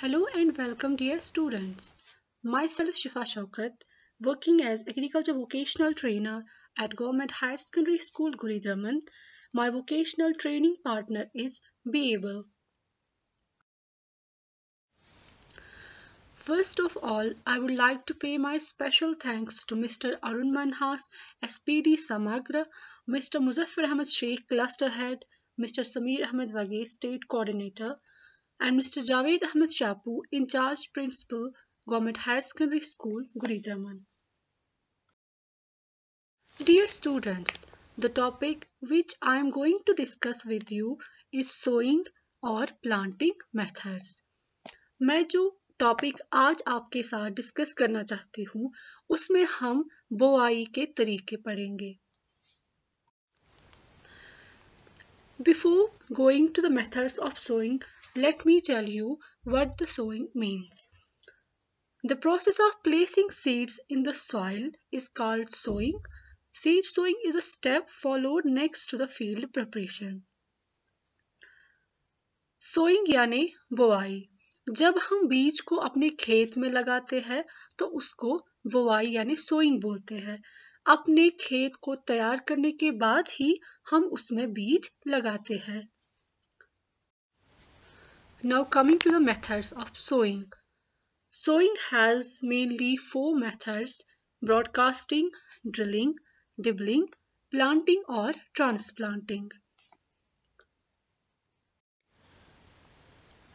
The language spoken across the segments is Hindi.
Hello and welcome dear students. Myself Shifa Shaukat, working as Agriculture Vocational Trainer at Government High Secondary School Guridraman. My vocational training partner is Beable. First of all, I would like to pay my special thanks to Mr. Arun Manhas, SPD Samagra, Mr. Muzaffar Ahmed Sheikh, Cluster Head, Mr. Samir Ahmed Waghi, State Coordinator, and Mr. Javed Ahmed Shapu, in charge Principal, Government Higher Secondary School, Guridraman. Dear students, the topic which I am going to discuss with you is sowing or planting methods. मैं जो टॉपिक आज आपके साथ डिस्कस करना चाहती हूँ उसमें हम बोआई के तरीके पढ़ेंगे before going to the methods of sowing Let me tell you what the sowing means. The process of placing seeds in the soil is called sowing. Seed sowing is a step followed next to the field preparation. Sowing यानी बुआई जब हम बीज को अपने खेत में लगाते हैं तो उसको बुआई यानी सोइंग बोलते हैं अपने खेत को तैयार करने के बाद ही हम उसमें बीज लगाते हैं Now coming to the methods of sewing. Sewing has mainly four methods broadcasting, drilling, dibbling, planting or transplanting.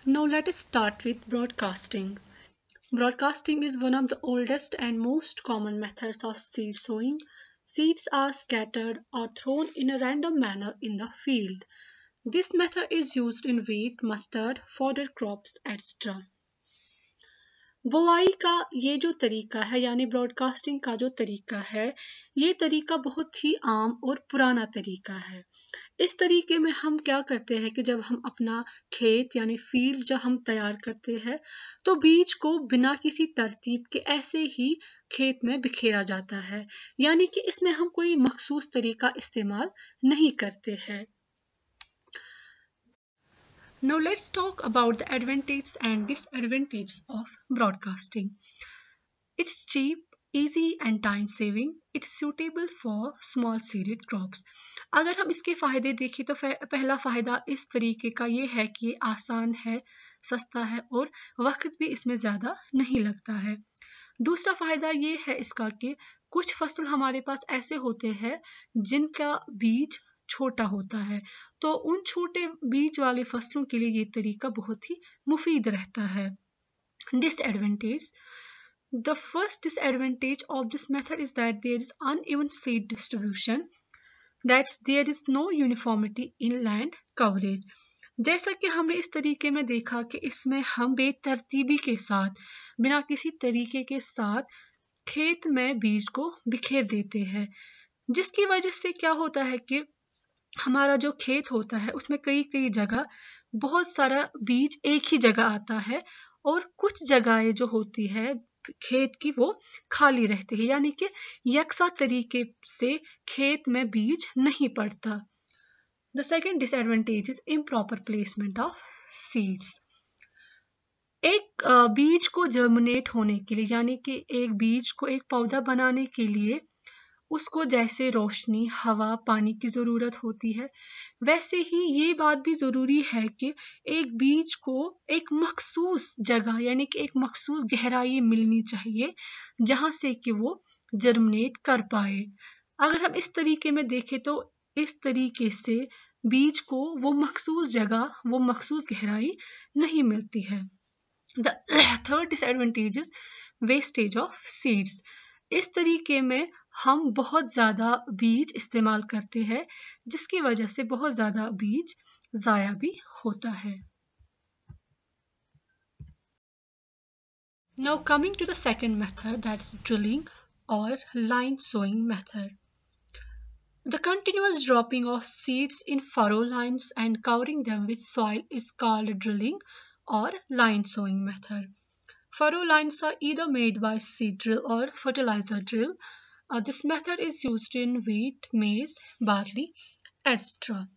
Now let us start with broadcasting. Broadcasting is one of the oldest and most common methods of seed sowing. Seeds are scattered or thrown in a random manner in the field. This method is used in wheat, mustard, fodder crops, etc. बुआई का ये जो तरीका है यानी ब्रॉडकास्टिंग का जो तरीका है ये तरीका बहुत ही आम और पुराना तरीका है इस तरीके में हम क्या करते हैं कि जब हम अपना खेत यानी फील्ड जब हम तैयार करते हैं तो बीज को बिना किसी तरतीब के ऐसे ही खेत में बिखेरा जाता है यानी कि इसमें हम कोई मखसूस तरीका इस्तेमाल नहीं करते हैं Now let's talk about the advantages and disadvantages of broadcasting. It's cheap, easy and time saving. It's suitable for small seeded crops. अगर हम इसके फ़ायदे देखें तो पहला फ़ायदा इस तरीके का ये है कि ये आसान है सस्ता है और वक्त भी इसमें ज़्यादा नहीं लगता है दूसरा फ़ायदा ये है इसका कि कुछ फसल हमारे पास ऐसे होते हैं जिनका बीज छोटा होता है तो उन छोटे बीज वाले फसलों के लिए ये तरीका बहुत ही मुफीद रहता है disadvantage the first disadvantage of this method is that there is uneven seed distribution that there is no uniformity in land coverage जैसा कि हमने इस तरीके में देखा कि इसमें हम बेतरतीबी के साथ बिना किसी तरीके के साथ खेत में बीज को बिखेर देते हैं जिसकी वजह से क्या होता है कि हमारा जो खेत होता है उसमें कई कई जगह बहुत सारा बीज एक ही जगह आता है और कुछ जगहें जो होती है खेत की वो खाली रहती है यानी कि यकसा तरीके से खेत में बीज नहीं पड़ता the second disadvantage is improper placement of seeds एक बीज को जर्मिनेट होने के लिए यानी कि एक बीज को एक पौधा बनाने के लिए उसको जैसे रोशनी हवा पानी की ज़रूरत होती है वैसे ही ये बात भी ज़रूरी है कि एक बीज को एक मखसूस जगह यानी कि एक मखसूस गहराई मिलनी चाहिए जहाँ से कि वो जर्मिनेट कर पाए अगर हम इस तरीके में देखें तो इस तरीके से बीज को वो मखसूस जगह वो मखसूस गहराई नहीं मिलती है the third disadvantage wastage of seeds इस तरीके में हम बहुत ज़्यादा बीज इस्तेमाल करते हैं जिसकी वजह से बहुत ज़्यादा बीज ज़ाया भी होता है now coming to the second method that's drilling or line sowing method the continuous dropping of seeds in furrow lines and covering them with soil is called drilling or line sowing method Furrow lines are either made by seed drill or fertilizer drill. Uh, this method is used in wheat, maize, barley, etc.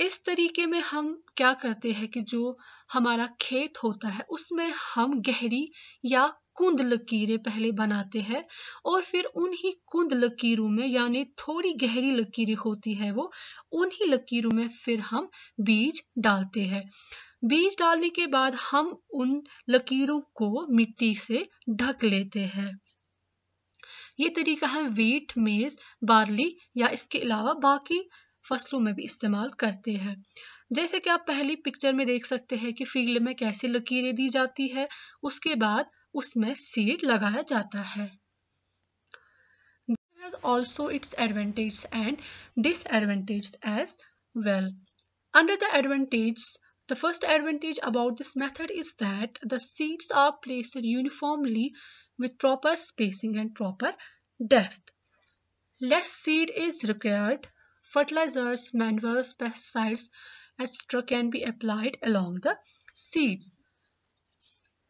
इस तरीके में हम क्या करते हैं कि जो हमारा खेत होता है उसमें हम गहरी या कुंद लकीरें पहले बनाते हैं और फिर उन्हीं कुंद लकीरों में यानी थोड़ी गहरी लकीरें होती है वो उन्हीं लकीरों में फिर हम बीज डालते हैं बीज डालने के बाद हम उन लकीरों को मिट्टी से ढक लेते हैं ये तरीका हम वीट मेज बार्ली या इसके अलावा बाकी फसलों में भी इस्तेमाल करते हैं जैसे कि आप पहली पिक्चर में देख सकते हैं कि फील्ड में कैसे लकीरें दी जाती है उसके बाद उसमें सीड लगाया जाता है also its advantages and disadvantages as well. Under the advantages, The first advantage about this method is that the seeds are placed uniformly with proper spacing and proper depth. Less seed is required. Fertilizers, manures, pesticides, etc. can be applied along the seeds.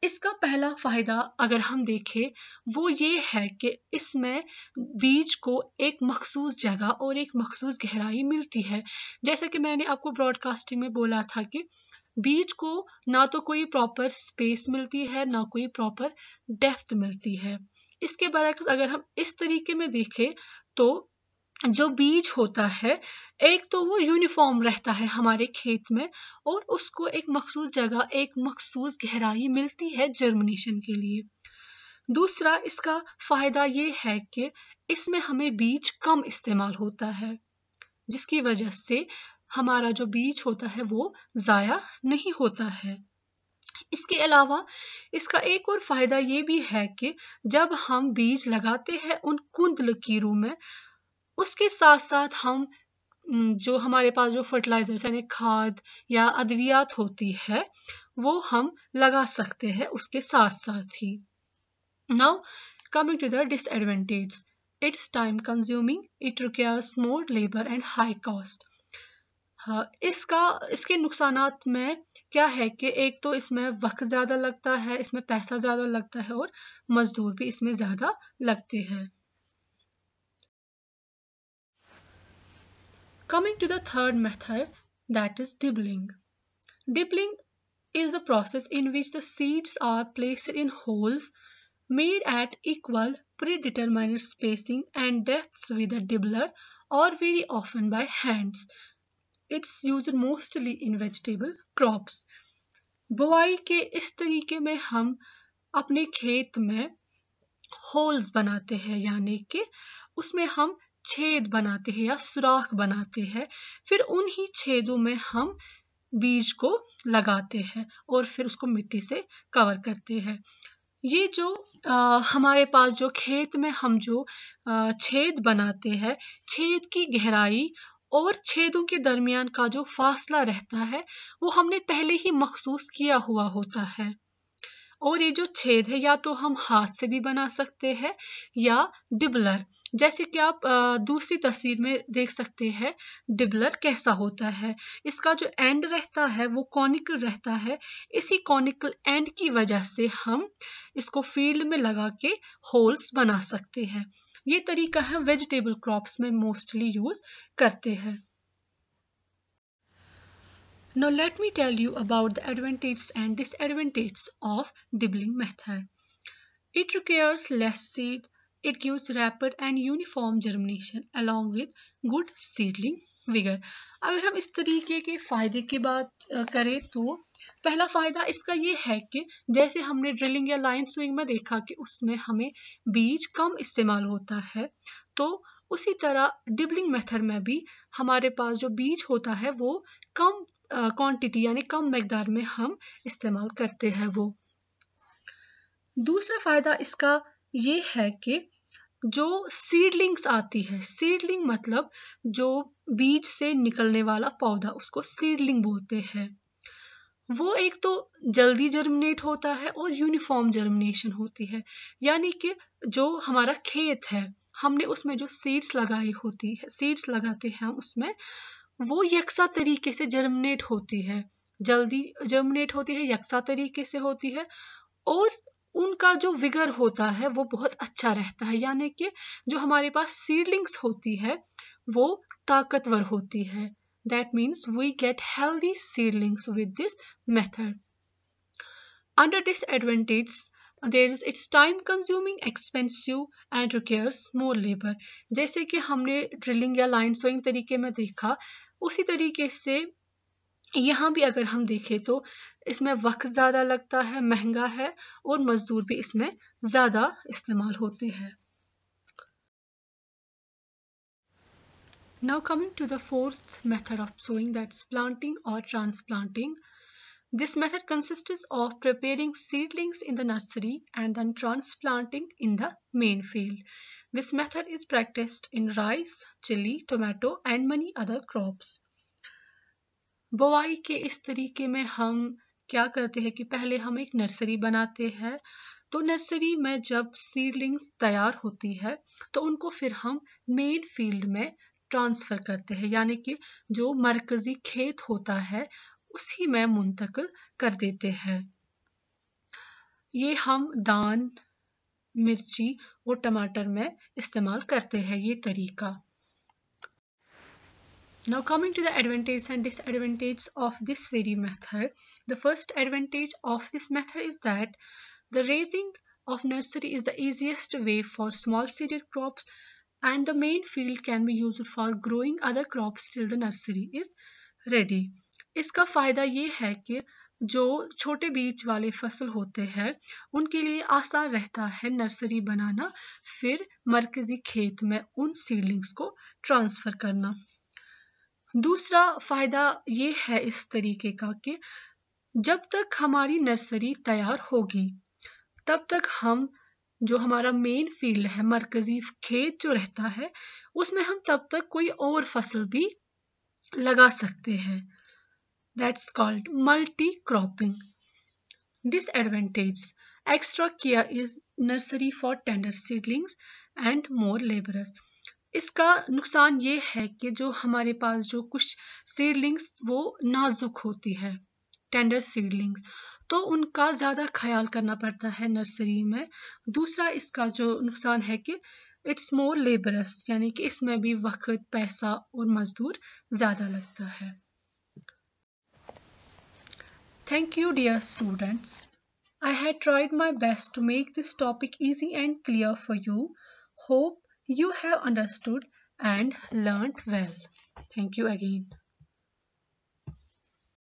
इसका पहला फ़ायदा अगर हम देखें वो ये है कि इसमें बीज को एक मखसूस जगह और एक मखसूस गहराई मिलती है जैसा कि मैंने आपको ब्रॉडकास्टिंग में बोला था कि बीज को ना तो कोई प्रॉपर स्पेस मिलती है ना कोई प्रॉपर डेफ्थ मिलती है इसके बारे अगर हम इस तरीके में देखें तो जो बीज होता है एक तो वो यूनिफॉर्म रहता है हमारे खेत में और उसको एक मखसूस जगह एक मखसूस गहराई मिलती है जर्मिनेशन के लिए दूसरा इसका फ़ायदा ये है कि इसमें हमें बीज कम इस्तेमाल होता है जिसकी वजह से हमारा जो बीज होता है वो ज़ाया नहीं होता है इसके अलावा इसका एक और फ़ायदा ये भी है कि जब हम बीज लगाते हैं उन कुंद लकीरों में उसके साथ साथ हम जो हमारे पास जो फर्टिलाइजर्स यानी खाद या अद्वियात होती है वो हम लगा सकते हैं उसके साथ साथ ही now coming to the disadvantage it's time consuming it requires more labour and high cost हाँ, इसका इसके नुकसान में क्या है कि एक तो इसमें वक्त ज़्यादा लगता है इसमें पैसा ज़्यादा लगता है और मज़दूर भी इसमें ज़्यादा लगते हैं Coming to the third method, that is dibbling. Dibbling is the process in which the seeds are placed in holes made at equal predetermined spacing and depths with a dibbler or very often by hands. It's used mostly in vegetable crops. बुआई के इस तरीके में हम अपने खेत में होल्स बनाते हैं यानी कि उसमें हम छेद बनाते हैं या सुराख बनाते हैं फिर उन्हीं छेदों में हम बीज को लगाते हैं और फिर उसको मिट्टी से कवर करते हैं ये जो आ, हमारे पास जो खेत में हम जो आ, छेद बनाते हैं छेद की गहराई और छेदों के दरमियान का जो फासला रहता है वो हमने पहले ही मखसूस किया हुआ होता है और ये जो छेद है या तो हम हाथ से भी बना सकते हैं या डिबलर जैसे कि आप दूसरी तस्वीर में देख सकते हैं डिबलर कैसा होता है इसका जो एंड रहता है वो कॉनिकल रहता है इसी कॉनिकल एंड की वजह से हम इसको फील्ड में लगा के होल्स बना सकते हैं ये तरीका है वेजिटेबल क्रॉप्स में मोस्टली यूज़ करते हैं Now let me tell you about the advantages and disadvantages of dibbling method. It requires less seed, it gives rapid and uniform germination along with good seedling vigor. अगर हम इस तरीके के फ़ायदे की बात करें तो पहला फ़ायदा इसका ये है कि जैसे हमने ड्रिलिंग या लाइन स्विंग में देखा कि उसमें हमें बीज कम इस्तेमाल होता है तो उसी तरह डिबलिंग मेथड में भी हमारे पास जो बीज होता है वो कम क्वांटिटी यानी कम मकदार में हम इस्तेमाल करते हैं वो दूसरा फ़ायदा इसका ये है कि जो सीडलिंग्स आती है सीडलिंग मतलब जो बीज से निकलने वाला पौधा उसको सीडलिंग बोलते हैं वो एक तो जल्दी जर्मिनेट होता है और यूनिफॉर्म जर्मिनेशन होती है यानी कि जो हमारा खेत है हमने उसमें जो सीड्स लगाई होती है सीड्स लगाते हैं हम उसमें वो यकसा तरीके से जर्मिनेट होती है जल्दी जर्मिनेट होती है यकसा तरीके से होती है और उनका जो विगर होता है वो बहुत अच्छा रहता है यानी कि जो हमारे पास सीडलिंग्स होती है वो ताकतवर होती है that means we get healthy seedlings with this method this disadvantages there is it's time consuming expensive and requires more labour जैसे कि हमने ड्रिलिंग या लाइन सोइंग तरीके में देखा उसी तरीके से यहाँ भी अगर हम देखें तो इसमें वक्त ज़्यादा लगता है महंगा है और मज़दूर भी इसमें ज़्यादा इस्तेमाल होते हैं Now coming to the fourth method of sowing that's planting or transplanting. This method consists of preparing seedlings in the nursery and then transplanting in the main field. This method is practiced in rice, chili, tomato and many other crops. बुआई के इस तरीके में हम क्या करते हैं कि पहले हम एक नर्सरी बनाते हैं तो नर्सरी में जब सीडलिंग्स तैयार होती है तो उनको फिर हम मेन फील्ड में ट्रांसफ़र करते हैं यानी कि जो मरकज़ी खेत होता है उसी में मुंतकिल कर देते हैं ये हम दान मिर्ची और टमाटर में इस्तेमाल करते हैं ये तरीका now coming to the advantage and disadvantage of this very method the first advantage of this method is that the raising of nursery is the easiest way for small seedier crops and the main field can be use for growing other crops till the nursery is ready इसका फ़ायदा ये है कि जो छोटे बीज वाले फसल होते हैं उनके लिए आसान रहता है नर्सरी बनाना फिर मरकज़ी खेत में उन सीडलिंग्स को ट्रांसफ़र करना दूसरा फ़ायदा ये है इस तरीके का कि जब तक हमारी नर्सरी तैयार होगी तब तक हम जो हमारा मेन फील्ड है मरकज़ी खेत जो रहता है उसमें हम तब तक कोई और फसल भी लगा सकते हैं That's called multi-cropping. Disadvantage. Extra care is nursery for tender seedlings and more laborers. इसका नुकसान ये है कि जो हमारे पास जो कुछ सीडलिंग्स वो नाजुक होती है टेंडर सीडलिंग्स तो उनका ज़्यादा ख्याल करना पड़ता है नर्सरी में दूसरा इसका जो नुकसान है कि इट्स मोर लेबरस यानी कि इसमें भी वक्त पैसा और मजदूर ज़्यादा लगता है Thank you dear students. I had tried my best to make this topic easy and clear for you. Hope you have understood and learnt well. Thank you again.